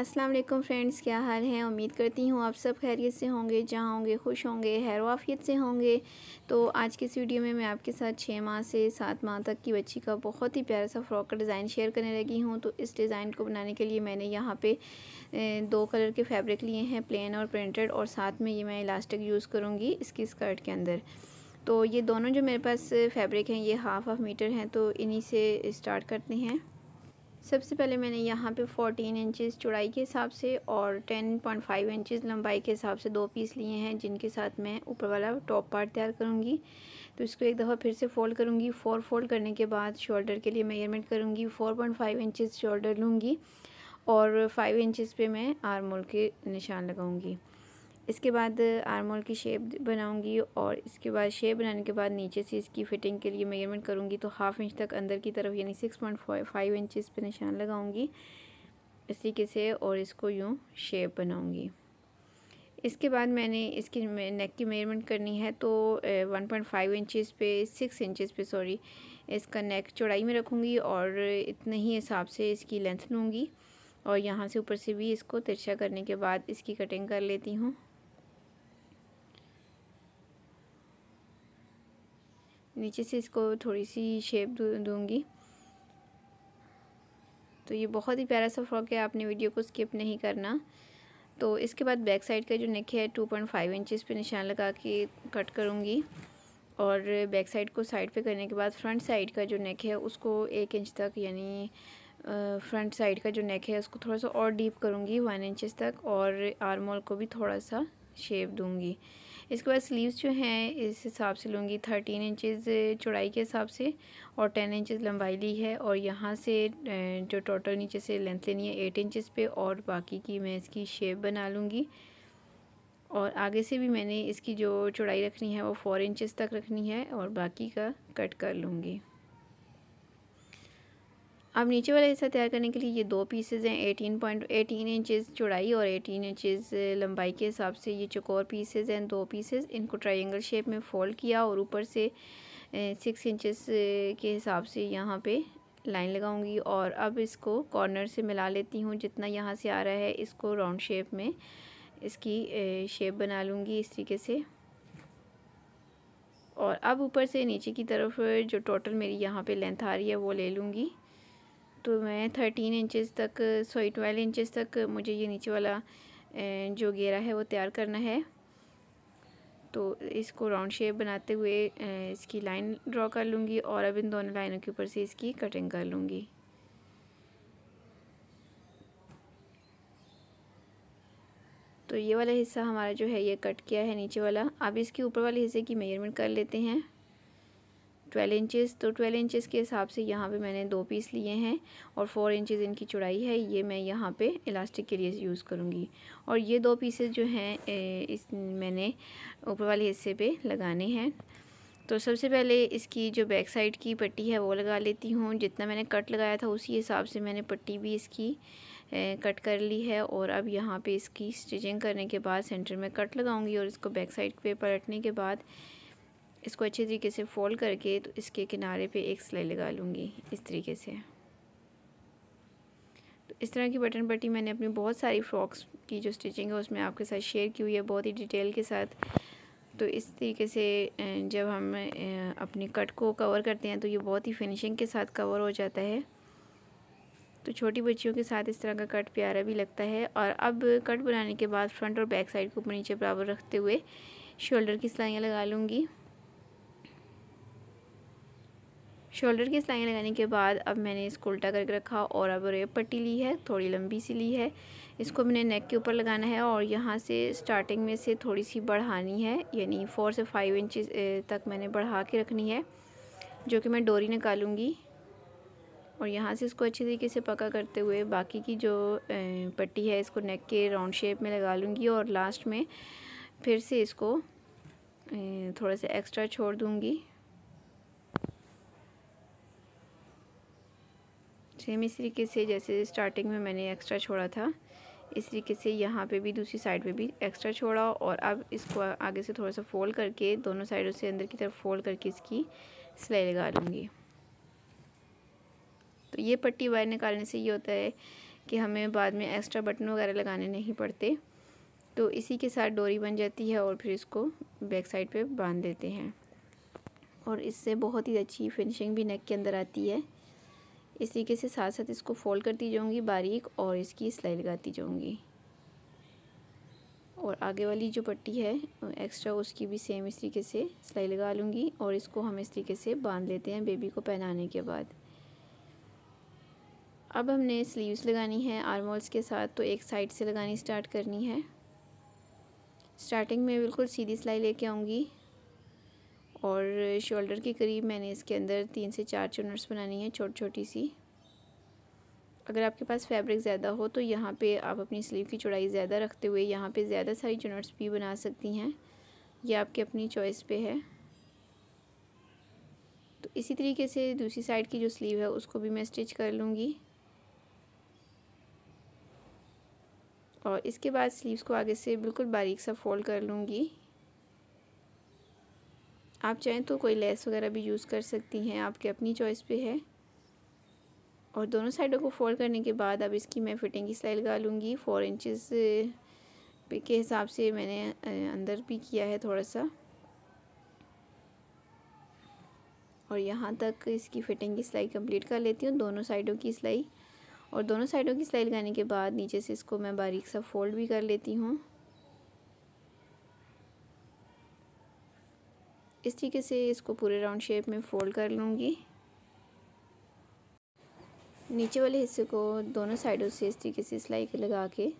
अस्सलाम वालेकुम फ्रेंड्स क्या हाल है उम्मीद करती हूँ आप सब खैरियत से होंगे जहाँ होंगे खुश होंगे हैर वाफियत से होंगे तो आज की इस वीडियो में मैं आपके साथ छः माह से सात माह तक की बच्ची का बहुत ही प्यारा सा फ्रॉक का डिज़ाइन शेयर करने लगी हूँ तो इस डिज़ाइन को बनाने के लिए मैंने यहाँ पे दो कलर के फैब्रिक लिए हैं प्लेन और प्रिंटेड और साथ में ये मैं इलास्टिक यूज़ करूँगी इसकी स्कर्ट के अंदर तो ये दोनों जो मेरे पास फैब्रिक हैं ये हाफ़ हाफ़ मीटर हैं तो इन्हीं से स्टार्ट करते हैं सबसे पहले मैंने यहाँ पे 14 इंचेस चौड़ाई के हिसाब से और 10.5 इंचेस लंबाई के हिसाब से दो पीस लिए हैं जिनके साथ मैं ऊपर वाला टॉप पार्ट तैयार करूँगी तो इसको एक दफ़ा फिर से फ़ोल्ड करूँगी फोर फोल्ड करने के बाद शोल्डर के लिए मेजरमेंट करूँगी 4.5 इंचज़ शोल्डर लूँगी और फाइव इंचज़ पे मैं आर्मोल के निशान लगाऊँगी इसके बाद आर्मोल की शेप बनाऊंगी और इसके बाद शेप बनाने के बाद नीचे से इसकी फिटिंग के लिए मेजरमेंट करूंगी तो हाफ़ इंच तक अंदर की तरफ यानी सिक्स पॉइंट फाइव इंचज़ पर निशान लगाऊंगी इस तरीके से और इसको यूँ शेप बनाऊंगी इसके बाद मैंने इसकी नेक की मेजरमेंट करनी है तो वन पॉइंट फाइव इंचज़ पे सिक्स इंचज़ पे सॉरी इसका नेक चौड़ाई में रखूँगी और इतने ही हिसाब से इसकी लेंथ लूँगी और यहाँ से ऊपर से भी इसको तिरछा करने के बाद इसकी कटिंग कर लेती हूँ नीचे से इसको थोड़ी सी शेप दूंगी तो ये बहुत ही प्यारा सा फ्रॉक है आपने वीडियो को स्किप नहीं करना तो इसके बाद बैक साइड का जो नेक है टू पॉइंट फाइव इंचज़ पर निशान लगा के कट करूँगी और बैक साइड को साइड पे करने के बाद फ्रंट साइड का जो नेक है उसको एक इंच तक यानी फ्रंट साइड का जो नेक है उसको थोड़ा सा और डीप करूँगी वन इंचज़ तक और आर्मोल को भी थोड़ा सा शेप दूँगी इसके बाद स्लीव्स जो हैं इस हिसाब से लूँगी थर्टीन इंचेस चौड़ाई के हिसाब से और टेन इंचज़ लंबाई ली है और यहाँ से जो टोटल नीचे से लेंथ लेनी है एट इंचज़ पे और बाकी की मैं इसकी शेप बना लूँगी और आगे से भी मैंने इसकी जो चौड़ाई रखनी है वो फोर इंचज़ तक रखनी है और बाकी का कट कर लूँगी अब नीचे वाला हिस्सा तैयार करने के लिए ये दो पीसेज हैं एटीन पॉइंट एटीन इंचज़ चौड़ाई और एटीन इंचज़ लंबाई के हिसाब से ये चकोर पीसेज हैं दो पीसेज इनको ट्रायंगल शेप में फ़ोल्ड किया और ऊपर से सिक्स इंचज के हिसाब से यहाँ पे लाइन लगाऊंगी और अब इसको कॉर्नर से मिला लेती हूँ जितना यहाँ से आ रहा है इसको राउंड शेप में इसकी शेप बना लूँगी इस तरीके से और अब ऊपर से नीचे की तरफ जो टोटल मेरी यहाँ पे लेंथ आ रही है वो ले लूँगी तो मैं थर्टीन इंचेस तक सॉरी ट्वेल्व इंचेस तक मुझे ये नीचे वाला जो घेरा है वो तैयार करना है तो इसको राउंड शेप बनाते हुए इसकी लाइन ड्रॉ कर लूँगी और अब इन दोनों लाइनों के ऊपर से इसकी कटिंग कर लूँगी तो ये वाला हिस्सा हमारा जो है ये कट किया है नीचे वाला अब इसके ऊपर वाले हिस्से की मेजरमेंट कर लेते हैं ट्वेल्व इंचेस तो ट्वेल्व इंचेस के हिसाब से यहाँ पे मैंने दो पीस लिए हैं और फोर इंचेस इनकी चौड़ाई है ये मैं यहाँ पे इलास्टिक के लिए यूज़ करूँगी और ये दो पीसेस जो हैं इस मैंने ऊपर वाले हिस्से पे लगाने हैं तो सबसे पहले इसकी जो बैक साइड की पट्टी है वो लगा लेती हूँ जितना मैंने कट लगाया था उसी हिसाब से मैंने पट्टी भी इसकी कट कर ली है और अब यहाँ पे इसकी स्टिचिंग करने के बाद सेंटर में कट लगाऊंगी और इसको बैक साइड पे पलटने के बाद इसको अच्छे तरीके से फोल्ड करके तो इसके किनारे पे एक सिलाई लगा लूँगी इस तरीके से तो इस तरह की बटन पट्टी मैंने अपनी बहुत सारी फ्रॉक्स की जो स्टिचिंग है उसमें आपके साथ शेयर की हुई है बहुत ही डिटेल के साथ तो इस तरीके से जब हम अपने कट को कवर करते हैं तो ये बहुत ही फिनिशिंग के साथ कवर हो जाता है तो छोटी बच्चियों के साथ इस तरह का कट प्यारा भी लगता है और अब कट बनाने के बाद फ्रंट और बैक साइड को ऊपर नीचे बराबर रखते हुए शोल्डर की सिलाइयाँ लगा लूँगी शोल्डर की सिलाई लगाने के बाद अब मैंने इसको उल्टा करके रखा और अब रेप पट्टी ली है थोड़ी लंबी सी ली है इसको मैंने नेक के ऊपर लगाना है और यहाँ से स्टार्टिंग में से थोड़ी सी बढ़ानी है यानी फ़ोर से फाइव इंचज़ तक मैंने बढ़ा के रखनी है जो कि मैं डोरी निकालूँगी और यहाँ से इसको अच्छे तरीके से पका करते हुए बाकी की जो पट्टी है इसको नेक के राउंड शेप में लगा लूँगी और लास्ट में फिर से इसको थोड़ा सा एक्स्ट्रा छोड़ दूँगी सेम इस तरीके से जैसे स्टार्टिंग में मैंने एक्स्ट्रा छोड़ा था इस तरीके से यहाँ पे भी दूसरी साइड पे भी एक्स्ट्रा छोड़ा और अब इसको आगे से थोड़ा सा फोल्ड करके दोनों साइडों से अंदर की तरफ फोल्ड करके इसकी सिलाई लगा लूँगी तो ये पट्टी वायर निकालने से ये होता है कि हमें बाद में एक्स्ट्रा बटन वगैरह लगाने नहीं पड़ते तो इसी के साथ डोरी बन जाती है और फिर इसको बैक साइड पर बांध देते हैं और इससे बहुत ही अच्छी फिनिशिंग भी नेक के अंदर आती है इस तरीके से साथ साथ इसको फोल्ड करती जाऊँगी बारीक और इसकी सिलाई लगाती जाऊँगी और आगे वाली जो पट्टी है एक्स्ट्रा उसकी भी सेम इस तरीके से सिलाई लगा लूँगी और इसको हम इस तरीके से बांध लेते हैं बेबी को पहनाने के बाद अब हमने स्लीव्स लगानी है आर्मोल्स के साथ तो एक साइड से लगानी स्टार्ट करनी है स्टार्टिंग में बिल्कुल सीधी सिलाई लेके आऊँगी और शोल्डर के करीब मैंने इसके अंदर तीन से चार चुनर्स बनानी है छोटी छोटी सी अगर आपके पास फैब्रिक ज़्यादा हो तो यहाँ पे आप अपनी स्लीव की चौड़ाई ज़्यादा रखते हुए यहाँ पे ज़्यादा सारी चुनर्स भी बना सकती हैं ये आपकी अपनी चॉइस पे है तो इसी तरीके से दूसरी साइड की जो स्लीव है उसको भी मैं स्टिच कर लूँगी और इसके बाद स्लीव्स को आगे से बिल्कुल बारीक सा फोल्ड कर लूँगी आप चाहें तो कोई लेस वगैरह भी यूज़ कर सकती हैं आपके अपनी चॉइस पे है और दोनों साइडों को फोल्ड करने के बाद अब इसकी मैं फिटिंग की सिलाई लगा लूँगी फ़ोर इंचज़ के हिसाब से मैंने अंदर भी किया है थोड़ा सा और यहाँ तक इसकी फिटिंग की सिलाई कंप्लीट कर लेती हूँ दोनों साइडों की सिलाई और दोनों साइडों की सिलाई लगाने के बाद नीचे से इसको मैं बारीक सा फोल्ड भी कर लेती हूँ इस तरीके से इसको पूरे राउंड शेप में फ़ोल्ड कर लूँगी नीचे वाले हिस्से को दोनों साइडों से इस तरीके से सिलाई लगा के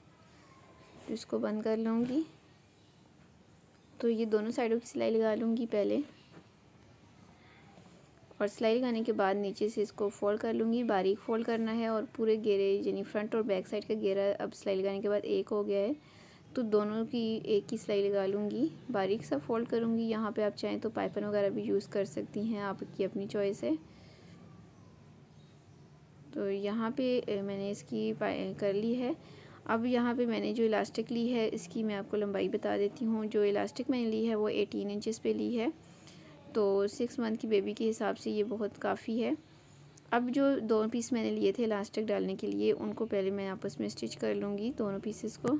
इसको बंद कर लूँगी तो ये दोनों साइडों की सिलाई लगा लूँगी पहले और सिलाई लगाने के बाद नीचे से इसको फोल्ड कर लूँगी बारीक फोल्ड करना है और पूरे घेरे यानी फ्रंट और बैक साइड का घेरा अब सिलाई लगाने के बाद एक हो गया है तो दोनों की एक ही सिलाई लगा लूँगी बारीक सा फोल्ड करूँगी यहाँ पे आप चाहें तो पाइपन वगैरह भी यूज़ कर सकती हैं आपकी अपनी चॉइस है तो यहाँ पे मैंने इसकी कर ली है अब यहाँ पे मैंने जो इलास्टिक ली है इसकी मैं आपको लंबाई बता देती हूँ जो इलास्टिक मैंने ली है वो एटीन इंचज़ पर ली है तो सिक्स मंथ की बेबी के हिसाब से ये बहुत काफ़ी है अब जो दोनों पीस मैंने लिए थे इलास्टिक डालने के लिए उनको पहले मैं आपस में स्टिच कर लूँगी दोनों पीसेस को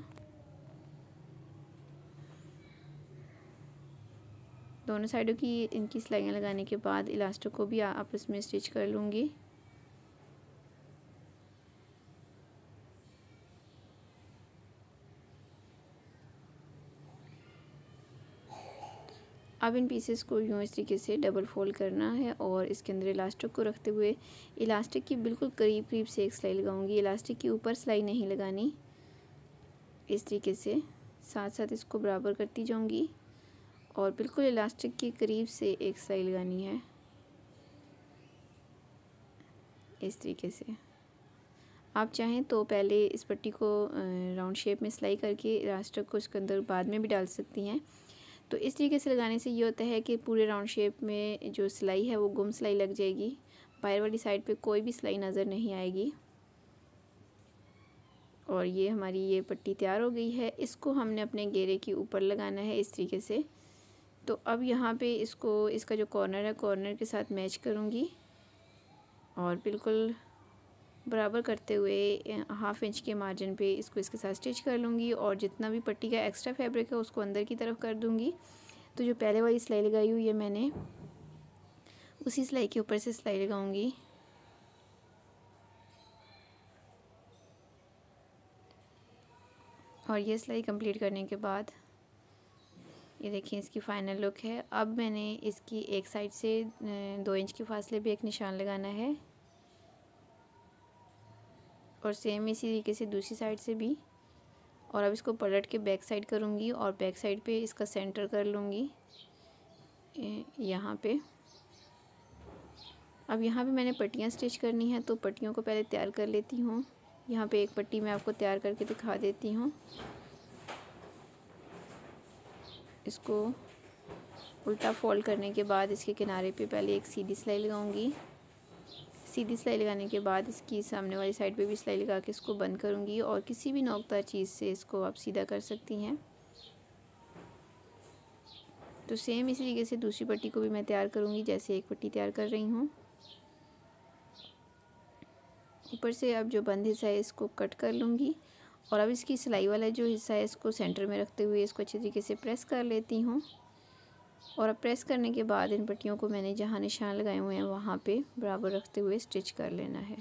दोनों साइडों की इनकी सिलाइयाँ लगाने के बाद इलास्टिक को भी आपस में स्टिच कर लूँगी अब इन पीसेस को यूँ इस तरीके से डबल फोल्ड करना है और इसके अंदर इलास्टिक को रखते हुए इलास्टिक की बिल्कुल करीब करीब से एक सिलाई लगाऊंगी इलास्टिक के ऊपर सिलाई नहीं लगानी इस तरीके से साथ साथ इसको बराबर करती जाऊंगी और बिल्कुल इलास्टिक के करीब से एक सिलाई लगानी है इस तरीके से आप चाहें तो पहले इस पट्टी को राउंड शेप में सिलाई करके इलास्टिक को उसके अंदर बाद में भी डाल सकती हैं तो इस तरीके से लगाने से ये होता है कि पूरे राउंड शेप में जो सिलाई है वो गुम सिलाई लग जाएगी बाहर वाली साइड पे कोई भी सिलाई नज़र नहीं आएगी और ये हमारी ये पट्टी तैयार हो गई है इसको हमने अपने घेरे के ऊपर लगाना है इस तरीके से तो अब यहाँ पे इसको इसका जो कॉर्नर है कॉर्नर के साथ मैच करूँगी और बिल्कुल बराबर करते हुए हाफ़ इंच के मार्जिन पे इसको इसके साथ स्टिच कर लूँगी और जितना भी पट्टी का एक्स्ट्रा फैब्रिक है उसको अंदर की तरफ कर दूँगी तो जो पहले वाली सिलाई लगाई हुई है मैंने उसी सिलाई के ऊपर से सिलाई लगाऊँगी और ये सिलाई कंप्लीट करने के बाद ये देखिए इसकी फ़ाइनल लुक है अब मैंने इसकी एक साइड से दो इंच के फासले पे एक निशान लगाना है और सेम इसी तरीके से दूसरी साइड से भी और अब इसको पलट के बैक साइड करूँगी और बैक साइड पे इसका सेंटर कर लूँगी यहाँ पे अब यहाँ पे मैंने पट्टियाँ स्टिच करनी है तो पट्टियों को पहले तैयार कर लेती हूँ यहाँ पे एक पट्टी मैं आपको तैयार करके दिखा देती हूँ इसको उल्टा फोल्ड करने के बाद इसके किनारे पे पहले एक सीधी सिलाई लगाऊंगी सीधी सिलाई लगाने के बाद इसकी सामने वाली साइड पे भी सिलाई लगा के इसको बंद करूँगी और किसी भी नोकदार चीज़ से इसको आप सीधा कर सकती हैं तो सेम इसी तरीके से दूसरी पट्टी को भी मैं तैयार करूँगी जैसे एक पट्टी तैयार कर रही हूँ ऊपर से अब जो बंद हिस्सा है इसको कट कर लूँगी और अब इसकी सिलाई वाला जो हिस्सा है इसको सेंटर में रखते हुए इसको अच्छे तरीके से प्रेस कर लेती हूँ और अब प्रेस करने के बाद इन पट्टियों को मैंने जहाँ निशान लगाए हुए हैं वहाँ पे बराबर रखते हुए स्टिच कर लेना है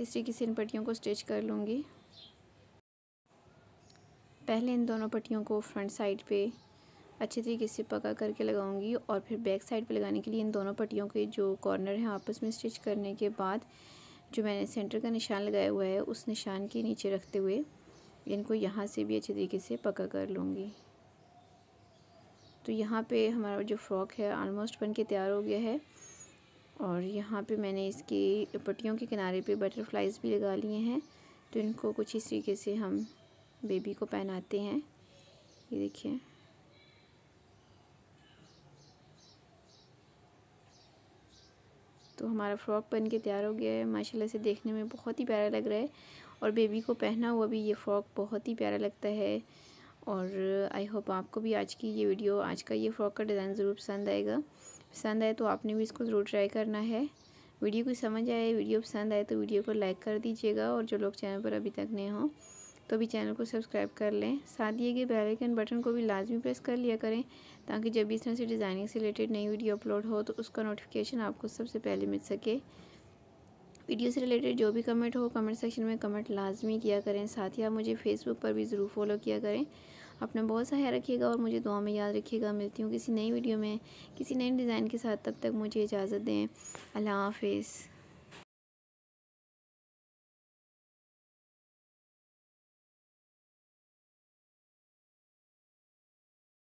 इस तरीके से इन पट्टियों को स्टिच कर लूँगी पहले इन दोनों पट्टियों को फ्रंट साइड पे अच्छे तरीके से पका करके लगाऊंगी और फिर बैक साइड पे लगाने के लिए इन दोनों पट्टियों के जो कॉर्नर हैं आपस में स्टिच करने के बाद जो मैंने सेंटर का निशान लगाया हुआ है उस निशान के नीचे रखते हुए इनको यहाँ से भी अच्छे तरीके से पका कर लूँगी तो यहाँ पे हमारा जो फ्रॉक है ऑलमोस्ट बन के तैयार हो गया है और यहाँ पे मैंने इसकी पट्टियों के किनारे पे बटरफ्लाइज़ भी लगा लिए हैं तो इनको कुछ इस तरीके से हम बेबी को पहनाते हैं ये देखिए तो हमारा फ्रॉक बन के तैयार हो गया है माशाल्लाह से देखने में बहुत ही प्यारा लग रहा है और बेबी को पहना हुआ भी ये फ़्रॉक बहुत ही प्यारा लगता है और आई होप आपको भी आज की ये वीडियो आज का ये फ़्रॉक का डिज़ाइन ज़रूर पसंद आएगा पसंद आए तो आपने भी इसको ज़रूर ट्राई करना है वीडियो को समझ आए वीडियो पसंद आए तो वीडियो को लाइक कर दीजिएगा और जो लोग चैनल पर अभी तक नए हों तो भी चैनल को सब्सक्राइब कर लें साथ दिए गए बेल आइकन बटन को भी लाजमी प्रेस कर लिया करें ताकि जब इस तरह से डिज़ाइनिंग से रिलेटेड नई वीडियो अपलोड हो तो उसका नोटिफिकेशन आपको सबसे पहले मिल सके वीडियो से रिलेटेड जो भी कमेंट हो कमेंट सेक्शन में कमेंट लाजमी किया करें साथ ही आप मुझे फेसबुक पर भी ज़रूर फॉलो किया करें अपना बहुत सा ख्याल रखिएगा और मुझे दुआ में याद रखिएगा मिलती हूँ किसी नई वीडियो में किसी नए डिज़ाइन के साथ तब तक मुझे इजाज़त दें अल्लाह हाफिज़